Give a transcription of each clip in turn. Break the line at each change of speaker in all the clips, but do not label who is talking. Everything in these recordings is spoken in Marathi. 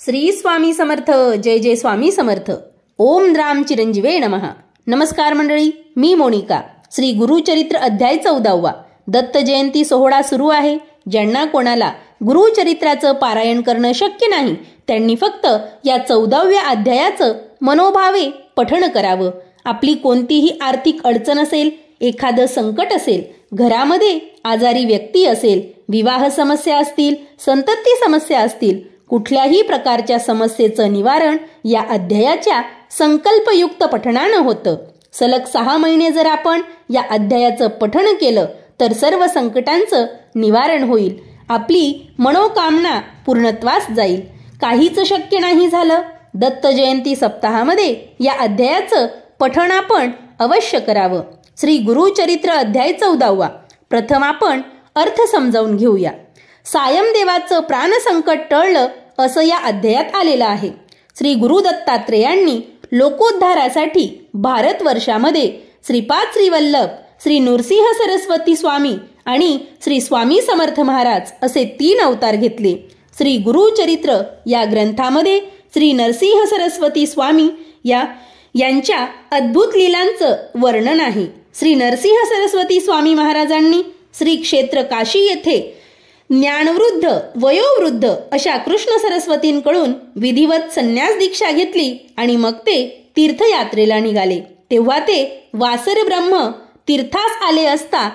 श्री स्वामी समर्थ जय जय स्वामी समर्थ ओम राम चिरंजीवे नमहा नमस्कार मंडळी मी मोनिका श्री गुरुचरित्र अध्याय चौदावा दत्त जयंती सोहळा सुरू आहे ज्यांना कोणाला गुरुचरित्राचं पारायण करणं शक्य नाही त्यांनी फक्त या चौदाव्या अध्यायाचं मनोभावे पठण करावं आपली कोणतीही आर्थिक अडचण असेल एखादं संकट असेल घरामध्ये आजारी व्यक्ती असेल विवाह समस्या असतील संतती समस्या असतील कुठल्याही प्रकारच्या समस्येचं निवारण या अध्यायाच्या संकल्पयुक्त पठणानं होतं सलग सहा महिने जर आपण या अध्यायाचं पठण केलं तर सर्व संकटांचं निवारण होईल आपली मनोकामना पूर्णत्वास जाईल काहीच शक्य नाही झालं दत्त जयंती सप्ताहामध्ये या अध्यायाचं पठण आपण अवश्य करावं श्री गुरुचरित्र अध्याय चौदावा प्रथम आपण अर्थ समजावून घेऊया सायमदेवाचं प्राणसंकट टळलं असं या अध्यायात आलेलं आहे श्री गुरु दत्तात्रेयांनी लोकोद्धारासाठी भारतवर्षामध्ये श्रीपाद श्रीवल्लभ श्री नृसिंह सरस्वती स्वामी आणि श्री स्वामी समर्थ महाराज असे तीन अवतार घेतले श्री गुरुचरित्र या ग्रंथामध्ये श्री नरसिंह सरस्वती स्वामी या यांच्या अद्भुत लीलांचं वर्णन आहे श्री नरसिंह सरस्वती स्वामी महाराजांनी श्री क्षेत्र काशी येथे ज्ञानवृद्ध वयोवृद्ध अशा कृष्ण सरस्वतींकडून विधिवत संन्यास दीक्षा घेतली आणि मग ते तीर्थयात्रेला निघाले तेव्हा ते वासर ब्रह्म तीर्थास आले असता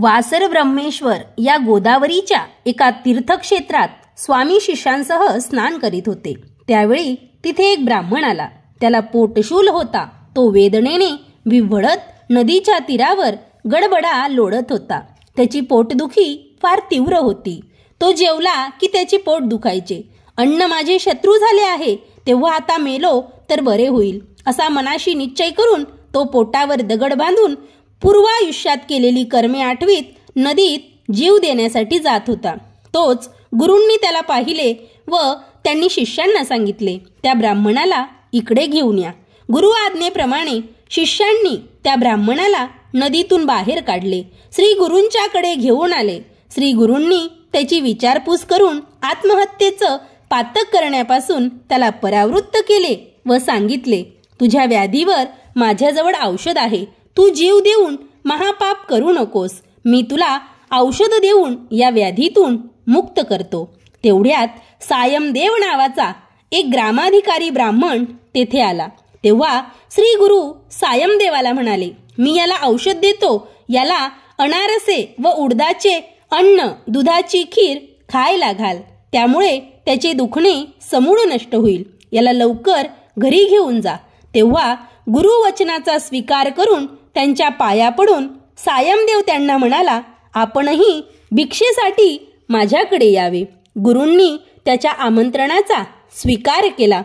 वासर ब्रह्मेश्वर या गोदावरीच्या एका तीर्थक्षेत्रात स्वामी शिष्यांसह स्नान करीत होते त्यावेळी तिथे एक ब्राह्मण आला त्याला पोटशूल होता तो वेदनेने विव्हळत नदीच्या तीरावर गडबडा लोडत होता त्याची पोटदुखी फार तीव्र होती तो जेवला की त्याचे पोट दुखायचे अन्न माझे शत्रू झाले आहे तेव्हा आता मेलो तर बरे होईल असा मनाशी निश्चय करून तो पोटावर दगड बांधून पूर्वायुष्यात केलेली कर्मे आठवीत नदीत जीव देण्यासाठी जात होता तोच गुरूंनी त्याला पाहिले व त्यांनी शिष्यांना सांगितले त्या ब्राह्मणाला इकडे घेऊन या गुरु आज्ञेप्रमाणे शिष्यांनी त्या ब्राह्मणाला नदीतून बाहेर काढले श्री गुरूंच्याकडे घेऊन आले श्री गुरूंनी त्याची विचारपूस करून आत्महत्येचं पातक करण्यापासून त्याला परावृत्त केले व सांगितले तुझ्या व्याधीवर माझ्याजवळ औषध आहे तू जीव देऊन महापाप करू नकोस मी तुला औषध देऊन या व्याधीतून मुक्त करतो तेवढ्यात सायमदेव नावाचा एक ग्रामाधिकारी ब्राह्मण तेथे आला तेव्हा श्री गुरु सायमदेवाला म्हणाले मी याला औषध देतो याला अनारसे व उडदाचे अन्न दुधाची खीर खायला घाल त्यामुळे त्याचे दुखणे समूळ नष्ट होईल याला लवकर घरी घेऊन जा तेव्हा गुरुवचनाचा स्वीकार करून त्यांच्या पाया पडून सायमदेव त्यांना म्हणाला आपणही भिक्षेसाठी माझ्याकडे यावे गुरूंनी त्याच्या आमंत्रणाचा स्वीकार केला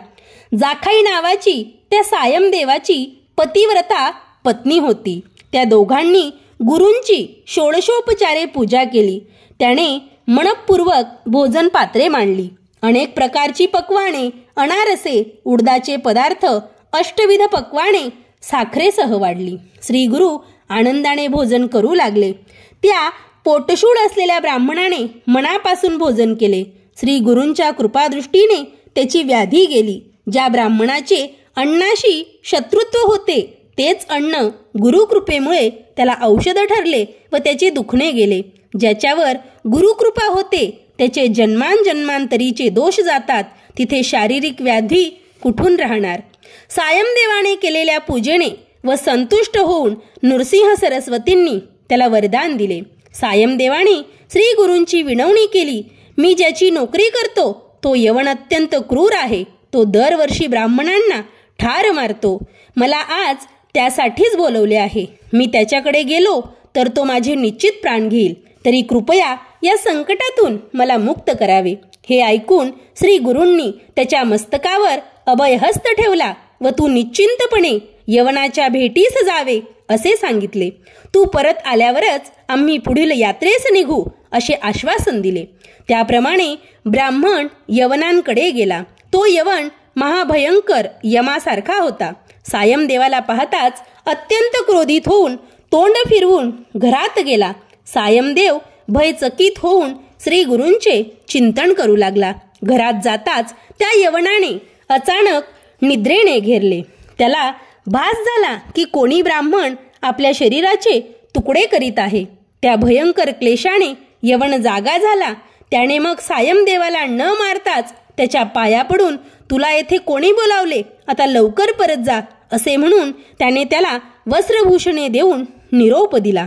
जाखाई नावाची त्या सायमदेवाची पतिव्रता पत्नी होती त्या दोघांनी गुरूंची षोडशोपचारे पूजा केली त्याने मनपूर्वक भोजन पात्रे मांडली अनेक प्रकारची पकवाने अनारसे उडदाचे पदार्थ अष्टविध पकवाने साखरेसह वाढली श्री गुरु आनंदाने भोजन करू लागले त्या पोटशूळ असलेल्या ब्राह्मणाने मनापासून भोजन केले श्री गुरूंच्या कृपादृष्टीने त्याची व्याधी गेली ज्या ब्राह्मणाचे अण्णाशी शत्रुत्व होते तेच अन्न गुरुकृपेमुळे त्याला औषध ठरले व त्याचे दुखणे गेले ज्याच्यावर गुरुकृपा होते त्याचे जन्मांतरीचे दोष जातात तिथे शारीरिक व्याधी कुठून राहणार सायमदेवाने केलेल्या पूजेने व संतुष्ट होऊन नृसिंह सरस्वतींनी त्याला वरदान दिले सायमदेवाने श्री गुरूंची विनवणी केली मी ज्याची नोकरी करतो तो यवन अत्यंत क्रूर आहे तो दरवर्षी ब्राह्मणांना ठार मारतो मला आज त्यासाठीच बोलवले आहे मी त्याच्याकडे गेलो तर तो माझे निश्चित प्राण घेईल तरी कृपया या संकटातून मला मुक्त करावे हे ऐकून श्री गुरूंनी त्याच्या मस्तकावर अभयहस्त ठेवला व तू निश्चिंतपणे यवनाच्या भेटीस जावे असे सांगितले तू परत आल्यावरच आम्ही पुढील यात्रेस निघू असे आश्वासन दिले त्याप्रमाणे ब्राह्मण यवनांकडे गेला तो यवन महाभयंकर यमासारखा होता सायम देवाला पाहताच अत्यंत क्रोधित होऊन तोंड फिरवून घरात गेला सायमदेव भयचकित होऊन श्री गुरूंचे चिंतन करू लागला घरात जाताच त्या यवनाने अचानक निद्रेने घेरले त्याला भास झाला की कोणी ब्राह्मण आपल्या शरीराचे तुकडे करीत आहे त्या भयंकर क्लेशाने यवन जागा झाला त्याने मग सायमदेवाला न मारताच त्याच्या पाया पडून तुला येथे कोणी बोलावले आता लवकर परत जा असे म्हणून त्याने त्याला वस्त्रभूषणे देऊन निरोप दिला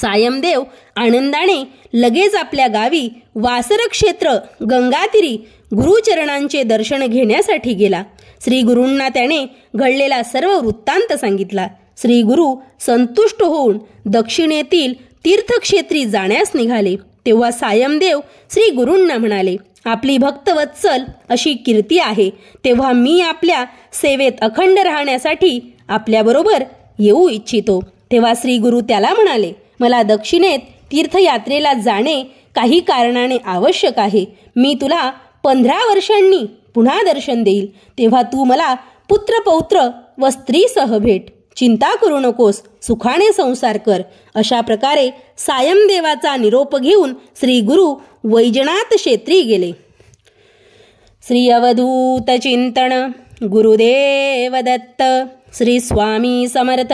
सायमदेव आनंदाने लगेच आपल्या गावी वासरक्षेत्र गंगातिरी गुरुचरणांचे दर्शन घेण्यासाठी गेला श्री गुरूंना त्याने घडलेला सर्व वृत्तांत सांगितला श्री गुरु संतुष्ट होऊन दक्षिणेतील तीर्थक्षेत्री जाण्यास निघाले तेव्हा सायमदेव श्री गुरूंना म्हणाले आपली भक्तवत्सल अशी कीर्ती आहे तेव्हा मी आपल्या सेवेत अखंड राहण्यासाठी आपल्याबरोबर येऊ इच्छितो तेव्हा श्री गुरु त्याला म्हणाले मला दक्षिणेत तीर्थयात्रेला जाणे काही कारणाने आवश्यक आहे मी तुला पंधरा वर्षांनी पुन्हा दर्शन देईल तेव्हा तू मला पुत्र पौत्र व स्त्रीसह भेट चिंता करू नकोस सुखाने संसार कर अशा प्रकारे सायमदेवाचा निरोप घेऊन श्री गुरु वैजनाथ क्षेत्री गेले श्री अवधूत चिंतन गुरुदेव दत्त श्री स्वामी समर्थ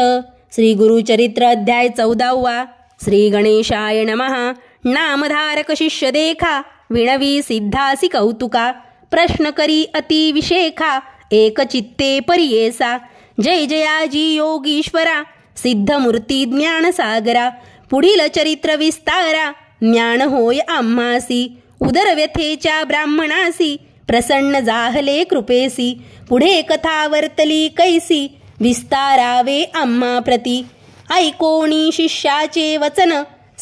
श्री चरित्र अध्याय चौदावा श्री गणेशाय नमहा नामधारक शिष्य देखा विणवी सिद्धासी कौतुका प्रश्न करी अतिविशेखा एक चित्ते परियेसा जय जयाजी योगीश्वरा सिद्धमूर्ती ज्ञानसागरा पुढील चरित्र विस्तारा ज्ञान होय आम्हासी व्यथेच्या ब्राह्मणासी प्रसन्न जाहले कृपेसी पुढे कथा वर्तली कैसी विस्तारावे आम्हा प्रती ऐकोणी शिष्याचे वचन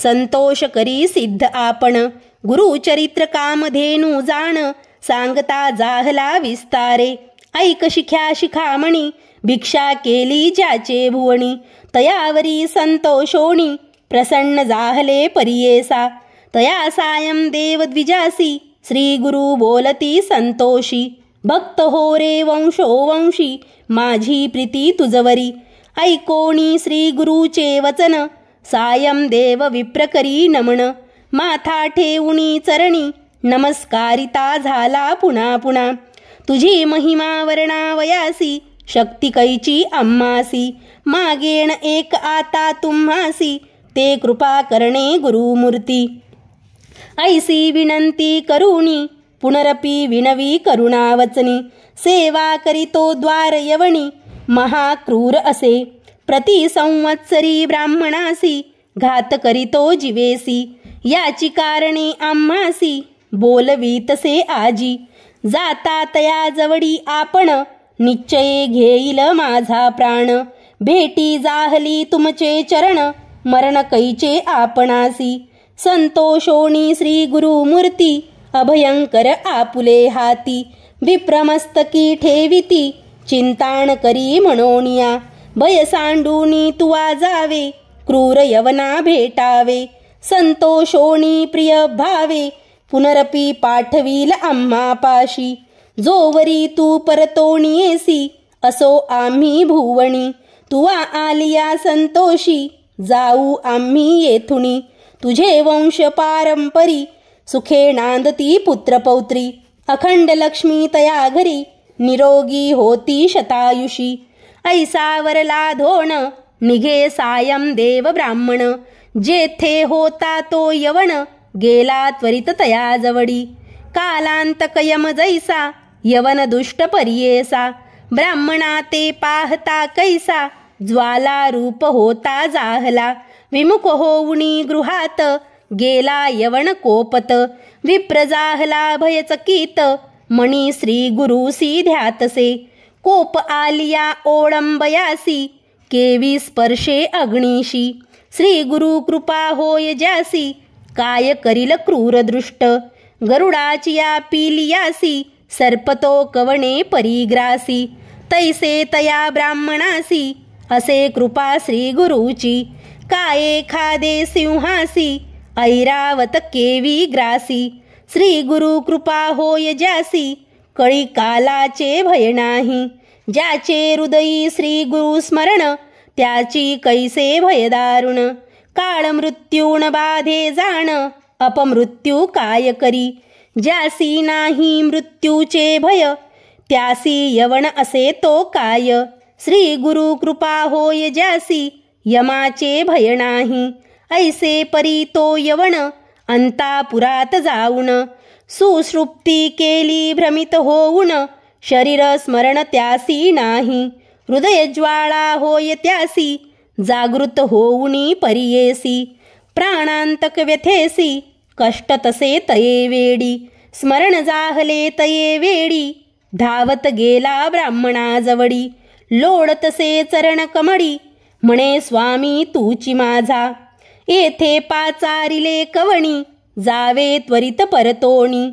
संतोष करी सिद्ध आपण गुरु चरित्र कामधेनु जाण सांगता जाहला विस्तारे ऐक शिख्या शिखामणी भिक्षा केली ज्याचे भुवणी तयावरी संतोषोणी प्रसन्न जाहले परियेसा तया सायं द्विजासी, श्री गुरु बोलती संतोषी भक्त हो रे वंशो वंशी माझी प्रीती तुझवरी ऐकोणी श्री गुरुचे वचन सायम देव विप्रकरी नमन माथा ठेवणी चरणी नमस्कारिता झाला पुन्हा पुन्हा तुझी महिमा वर्णावयासी शक्तिकैची अम्मासी मागेण एक आता तुम्हासी ते कृपा करणे गुरुमूर्ती ऐसी विनंती करुणी पुनरपी विनवी करुणावचनी सेवा करितो द्वार यवणी महाक्रूर असे प्रतिसंवत्सरी ब्राह्मणासी घात करितो जिवेसी याची कारणे आम्हासी बोलवीतसे आजी जाता तया जवडी आपण निश्चय घेईल माझा प्राण भेटी जाहली तुमचे चरण मरण कैचे आपणासी संतोषोणी श्री गुरुमूर्ती अभयंकर आपुले हाती विप्रमस्तकी ठेविती चिंताण करी म्हणोनिया सांडूनी तुवा जावे क्रूर यवना भेटावे संतोषोणी प्रिय भावे पुनरपी पाठवील आम्हा पाशी जोवरी तू परतोणी येसी असो आम्ही भुवणी तुवा आलिया संतोषी जाऊ आम्ही येथुणी तुझे वंश पारंपरी सुखे नांदती पुत्रपौत्री अखंड लक्ष्मी तया घरी निरोगी होती शतायुषी ऐसा वरला धोण निघे सायम देव ब्राह्मण जेथे होता तो यवण गेला त्वरित तया जवडी कालांत जैसा यवन दुष्ट परियेसा ब्राह्मणा ते पाहता कैसा ज्वाला रूप होता जाहला विमुख होऊणी गृहात गेला यवन कोपत विप्रजाहला चकित मणी श्री गुरु सी ध्यातसे कोप आलिया ओळंबयासी केवी स्पर्शे अग्निशी श्री गुरु कृपा होय ज्यासी काय क्रूर क्रूरदृष्ट गरुडाची या पिलियासी सर्पतो कवणे परिग्रासी तैसे तया ब्राह्मणासी असे कृपा श्री गुरुची काय खादे सिंहासी ऐरावत केवी ग्रासी श्री गुरु कृपा होय ज्यासी कळी कालाचे भय नाही ज्याचे हृदयी श्री गुरु स्मरण त्याची कैसे भयदारुण काळ बाधे जाण अपमृत्यू काय करी ज्यासी नाही मृत्यूचे भय त्यासी यवन असे तो काय श्री गुरु कृपा होय ज्यासी यमाचे भय नाही ऐसे परी तो यवन अंतापुरात जाऊन सुसृप्ती केली भ्रमित होऊन शरीर स्मरण त्यासी नाही हृदय ज्वाळा होय त्यासी जागृत होऊनी परियेसी प्राणांतक व्यथेसी कष्ट तसे तये वेडी स्मरण जाहले तये वेडी धावत गेला ब्राह्मणाजवळी लोड तसे चरण कमडी म्हणे स्वामी तूची माझा येथे पाचारिले कवणी जावे त्वरित परतोणी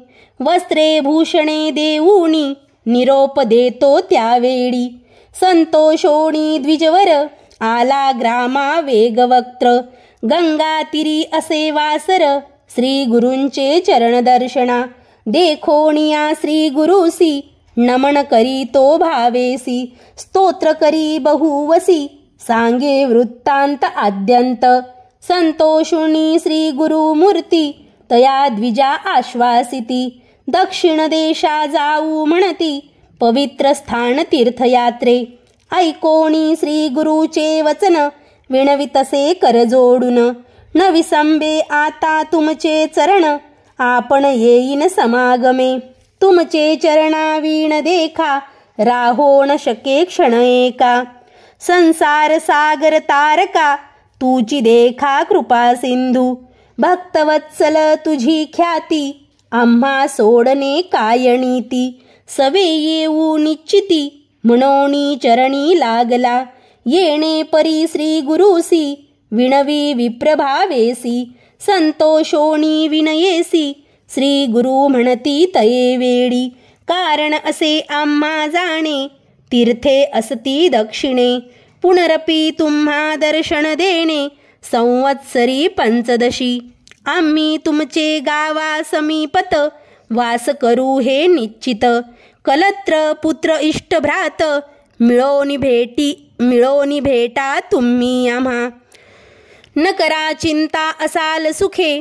वस्त्रे भूषणे देऊणी निरोप देतो त्यावेळी संतोषोणी द्विजवर आला ग्रामा वेगवक्त्र गंगातिरी असे वासर श्री चरण चरणदर्शना देखोणिया श्री गुरुसी नमन करी तो भावेसी स्तोत्र करी बहुवसी सांगे वृत्तांत आद्यंत संतोषुणी श्री मूर्ती तया द्विजा आश्वासिती दक्षिण देशा जाऊ म्हणती पवित्र स्थान तीर्थयात्रे ऐकोणी श्री गुरुचे वचन विणवितसे करजोडून न विसंबे आता तुमचे चरण आपण येईन समागमे तुमचे चरणावीण देखा राहोण शके क्षण एका संसार सागर तारका तुझी देखा कृपा सिंधू भक्तवत्सल तुझी ख्याती आम्हा सोडणे कायणीती सवे येऊ निश्चिती म्हणोणी चरणी लागला येणे परी श्री गुरुसी विणवी विप्रभावेसी संतोषोणी विनयेसी श्री गुरु म्हणती तये वेळी कारण असे आम्हा जाणे तीर्थे असती दक्षिणे पुनरपी तुम्हा दर्शन देणे संवत्सरी पंचदशी आम्ही तुमचे गावा समीपत वास करू हे निश्चित कलत्र पुत्र इष्टभ्रात मिळोनी भेटी मिळोनी भेटा तुम्ही आम्हा न करा चिंता असाल सुखे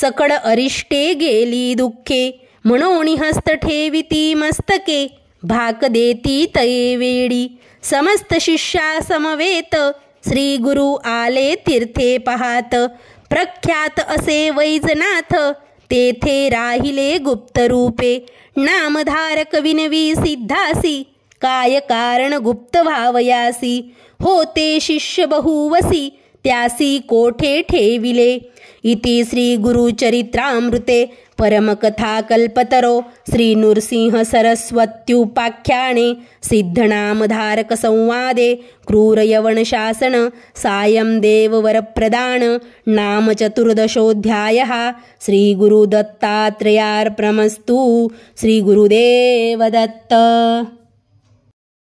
सकड अरिष्टे गेली दुःखे म्हणून हस्त ठेविती मस्तके भाक देती तये वेळी समस्त शिष्या समवेत श्री गुरु आले तीर्थे पहात प्रख्यात असे वैजनाथ तेथे राहिले गुप्त रूपे नामधारक विनवी सिद्धासी काय कारण गुप्त भावयासी होते शिष्य बहुवसी त्यासी कोठे ठेविले इति श्री गुरुचरित्रामृते परमकथाकल्पतरो श्रीनृसिंहसरस्वत्युपाख्याने सिद्धनामधारकसंवादे क्रूरयवणशासन सायं देववरप्रदान नाम श्री गुरुदेव श्रीगुरुदेवदत्त